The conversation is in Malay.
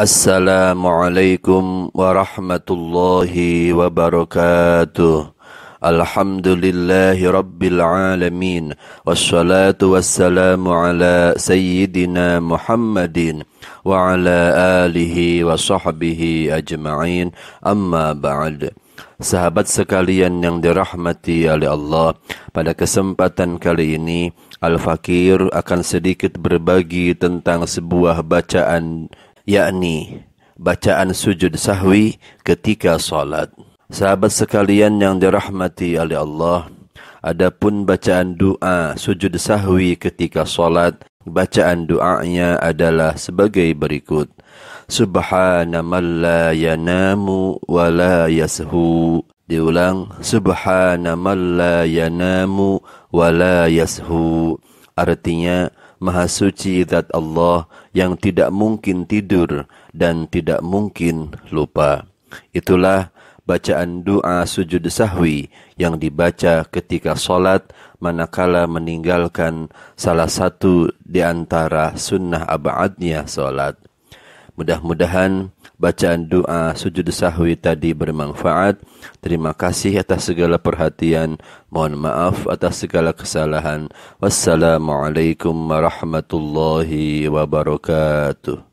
Assalamualaikum warahmatullahi wabarakatuh Alhamdulillahi rabbil alamin Wassalatu wassalamu ala sayyidina Muhammadin Wa ala alihi wa sahbihi ajma'in Amma ba'd Sahabat sekalian yang dirahmati oleh Allah Pada kesempatan kali ini Al-Fakir akan sedikit berbagi tentang sebuah bacaan yakni bacaan sujud sahwi ketika salat. Sahabat sekalian yang dirahmati oleh Allah, adapun bacaan doa sujud sahwi ketika salat, bacaan doanya adalah sebagai berikut. Subhanamal la yanamu wa la yashu. Diulang, Subhanamal la yanamu wa la yashu artinya maha suci zat Allah yang tidak mungkin tidur dan tidak mungkin lupa. Itulah bacaan doa sujud sahwi yang dibaca ketika solat manakala meninggalkan salah satu di antara sunnah abadnya solat. Mudah-mudahan bacaan doa sujud sahwi tadi bermanfaat. Terima kasih atas segala perhatian. Mohon maaf atas segala kesalahan. Wassalamualaikum warahmatullahi wabarakatuh.